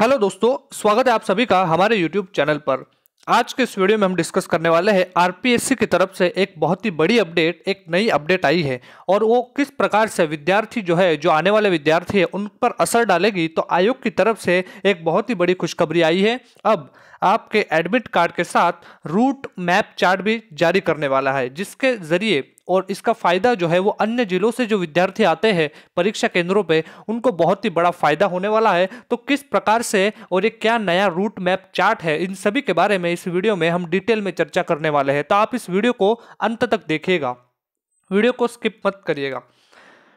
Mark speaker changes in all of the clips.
Speaker 1: hello दोस्तों स्वागत है आप सभी का हमारे यूट्यूब चैनल पर आज के इस वीडियो में हम डिस्कस करने वाले हैं आरपीएससी की तरफ से एक बहुत ही बड़ी अपडेट एक नई अपडेट आई है और वो किस प्रकार से विद्यार्थी जो है जो आने वाले विद्यार्थी है उन पर असर डालेगी तो आयोग की तरफ से एक बहुत ही बड़ी खुशखबरी आई है अब आपके एडमिट कार्ड के साथ रूट मैप चार्ट भी जारी करने वाला है जिसके ज़रिए और इसका फ़ायदा जो है वो अन्य जिलों से जो विद्यार्थी आते हैं परीक्षा केंद्रों पर उनको बहुत ही बड़ा फ़ायदा होने वाला है तो किस प्रकार से और ये क्या नया रूट मैप चार्ट है इन सभी के बारे में इस वीडियो में हम डिटेल में चर्चा करने वाले हैं तो आप इस वीडियो को अंत तक देखिएगा वीडियो को स्किप मत करिएगा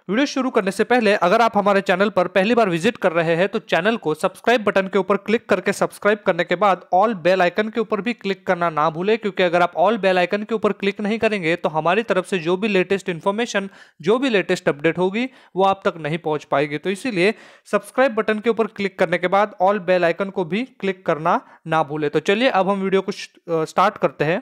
Speaker 1: वीडियो शुरू करने से पहले अगर आप हमारे चैनल पर पहली बार विजिट कर रहे हैं तो चैनल को सब्सक्राइब बटन के ऊपर क्लिक करके सब्सक्राइब करने के बाद ऑल बेल आइकन के ऊपर भी क्लिक करना ना भूले क्योंकि अगर आप ऑल बेल आइकन के ऊपर क्लिक नहीं करेंगे तो हमारी तरफ से जो भी लेटेस्ट इन्फॉर्मेशन जो भी लेटेस्ट अपडेट होगी वो आप तक नहीं पहुँच पाएगी तो इसीलिए सब्सक्राइब बटन के ऊपर क्लिक करने के बाद ऑल बेल आइकन को भी क्लिक करना ना भूले तो चलिए अब हम वीडियो को स्टार्ट करते हैं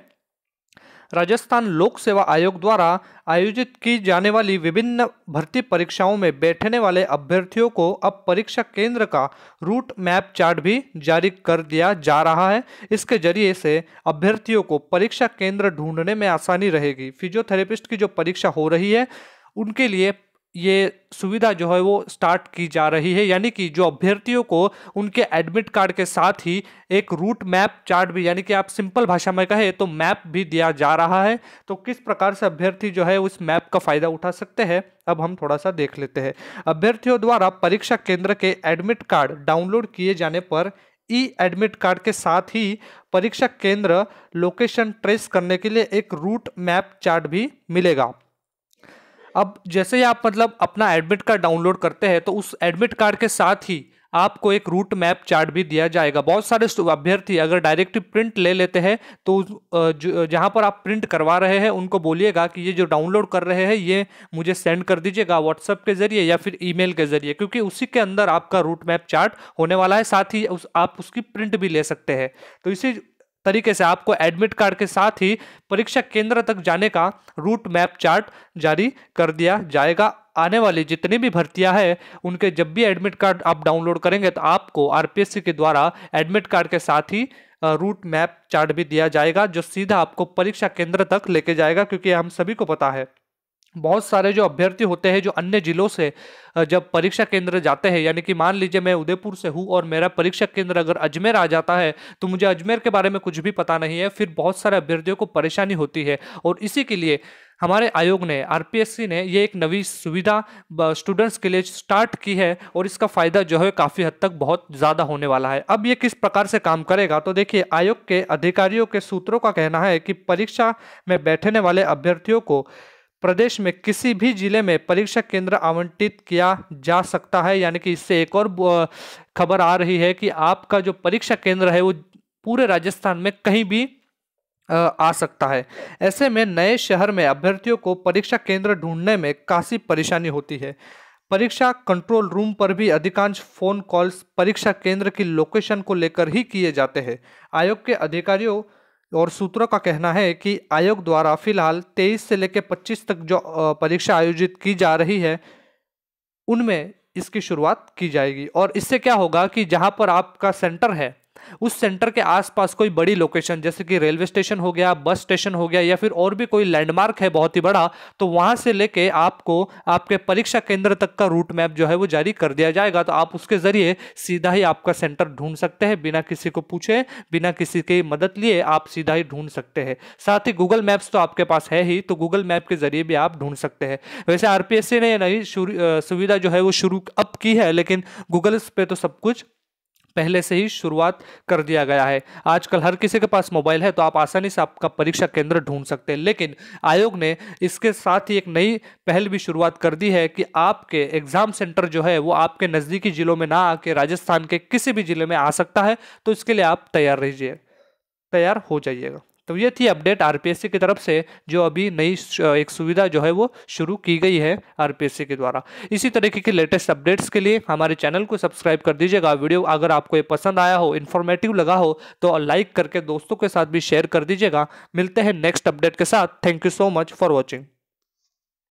Speaker 1: राजस्थान लोक सेवा आयोग द्वारा आयोजित की जाने वाली विभिन्न भर्ती परीक्षाओं में बैठने वाले अभ्यर्थियों को अब परीक्षा केंद्र का रूट मैप चार्ट भी जारी कर दिया जा रहा है इसके जरिए से अभ्यर्थियों को परीक्षा केंद्र ढूंढने में आसानी रहेगी फिजियोथेरेपिस्ट की जो परीक्षा हो रही है उनके लिए ये सुविधा जो है वो स्टार्ट की जा रही है यानी कि जो अभ्यर्थियों को उनके एडमिट कार्ड के साथ ही एक रूट मैप चार्ट भी यानी कि आप सिंपल भाषा में कहें तो मैप भी दिया जा रहा है तो किस प्रकार से अभ्यर्थी जो है उस मैप का फ़ायदा उठा सकते हैं अब हम थोड़ा सा देख लेते हैं अभ्यर्थियों द्वारा परीक्षा केंद्र के एडमिट कार्ड डाउनलोड किए जाने पर ई एडमिट कार्ड के साथ ही परीक्षा केंद्र लोकेशन ट्रेस करने के लिए एक रूट मैप चार्ट भी मिलेगा अब जैसे ही आप मतलब अपना एडमिट कार्ड डाउनलोड करते हैं तो उस एडमिट कार्ड के साथ ही आपको एक रूट मैप चार्ट भी दिया जाएगा बहुत सारे अभ्यर्थी अगर डायरेक्ट प्रिंट ले लेते हैं तो जहाँ पर आप प्रिंट करवा रहे हैं उनको बोलिएगा कि ये जो डाउनलोड कर रहे हैं ये मुझे सेंड कर दीजिएगा व्हाट्सअप के जरिए या फिर ईमेल के जरिए क्योंकि उसी के अंदर आपका रूट मैप चार्ट होने वाला है साथ ही उस, आप उसकी प्रिंट भी ले सकते हैं तो इसी तरीके से आपको एडमिट कार्ड के साथ ही परीक्षा केंद्र तक जाने का रूट मैप चार्ट जारी कर दिया जाएगा आने वाली जितनी भी भर्तियां हैं उनके जब भी एडमिट कार्ड आप डाउनलोड करेंगे तो आपको आरपीएससी के द्वारा एडमिट कार्ड के साथ ही रूट मैप चार्ट भी दिया जाएगा जो सीधा आपको परीक्षा केंद्र तक लेके जाएगा क्योंकि हम सभी को पता है बहुत सारे जो अभ्यर्थी होते हैं जो अन्य जिलों से जब परीक्षा केंद्र जाते हैं यानी कि मान लीजिए मैं उदयपुर से हूँ और मेरा परीक्षा केंद्र अगर अजमेर आ जाता है तो मुझे अजमेर के बारे में कुछ भी पता नहीं है फिर बहुत सारे अभ्यर्थियों को परेशानी होती है और इसी के लिए हमारे आयोग ने आरपीएससी ने ये एक नवी सुविधा स्टूडेंट्स के लिए स्टार्ट की है और इसका फ़ायदा जो है काफ़ी हद तक बहुत ज़्यादा होने वाला है अब ये किस प्रकार से काम करेगा तो देखिए आयोग के अधिकारियों के सूत्रों का कहना है कि परीक्षा में बैठने वाले अभ्यर्थियों को प्रदेश में किसी भी जिले में परीक्षा केंद्र आवंटित किया जा सकता है यानी कि इससे एक और खबर आ रही है कि आपका जो परीक्षा केंद्र है वो पूरे राजस्थान में कहीं भी आ सकता है ऐसे में नए शहर में अभ्यर्थियों को परीक्षा केंद्र ढूंढने में काफ़ी परेशानी होती है परीक्षा कंट्रोल रूम पर भी अधिकांश फ़ोन कॉल्स परीक्षा केंद्र की लोकेशन को लेकर ही किए जाते हैं आयोग के अधिकारियों और सूत्रों का कहना है कि आयोग द्वारा फिलहाल 23 से लेकर 25 तक जो परीक्षा आयोजित की जा रही है उनमें इसकी शुरुआत की जाएगी और इससे क्या होगा कि जहाँ पर आपका सेंटर है उस सेंटर के आसपास कोई बड़ी लोकेशन जैसे कि रेलवे स्टेशन हो गया बस स्टेशन हो गया या फिर और भी कोई लैंडमार्क है बहुत ही बड़ा तो वहां से लेके आपको आपके परीक्षा केंद्र तक का रूट मैप जो है वो जारी कर दिया जाएगा तो आप उसके जरिए सीधा ही आपका सेंटर ढूंढ सकते हैं बिना किसी को पूछे बिना किसी की मदद लिए आप सीधा ही ढूंढ सकते हैं साथ ही गूगल मैप्स तो आपके पास है ही तो गूगल मैप के जरिए भी आप ढूंढ सकते हैं वैसे आरपीएससी ने नई सुविधा जो है वो शुरू अब की है लेकिन गूगल पे तो सब कुछ पहले से ही शुरुआत कर दिया गया है आजकल हर किसी के पास मोबाइल है तो आप आसानी से आपका परीक्षा केंद्र ढूंढ सकते हैं लेकिन आयोग ने इसके साथ ही एक नई पहल भी शुरुआत कर दी है कि आपके एग्जाम सेंटर जो है वो आपके नज़दीकी जिलों में ना आके राजस्थान के किसी भी जिले में आ सकता है तो इसके लिए आप तैयार रहिए तैयार हो जाइएगा तो ये थी अपडेट आर की तरफ से जो अभी नई एक सुविधा जो है वो शुरू की गई है आर के द्वारा इसी तरीके के लेटेस्ट अपडेट्स के लिए हमारे चैनल को सब्सक्राइब कर दीजिएगा वीडियो अगर आपको ये पसंद आया हो इन्फॉर्मेटिव लगा हो तो लाइक करके दोस्तों के साथ भी शेयर कर दीजिएगा मिलते हैं नेक्स्ट अपडेट के साथ thank you so much for watching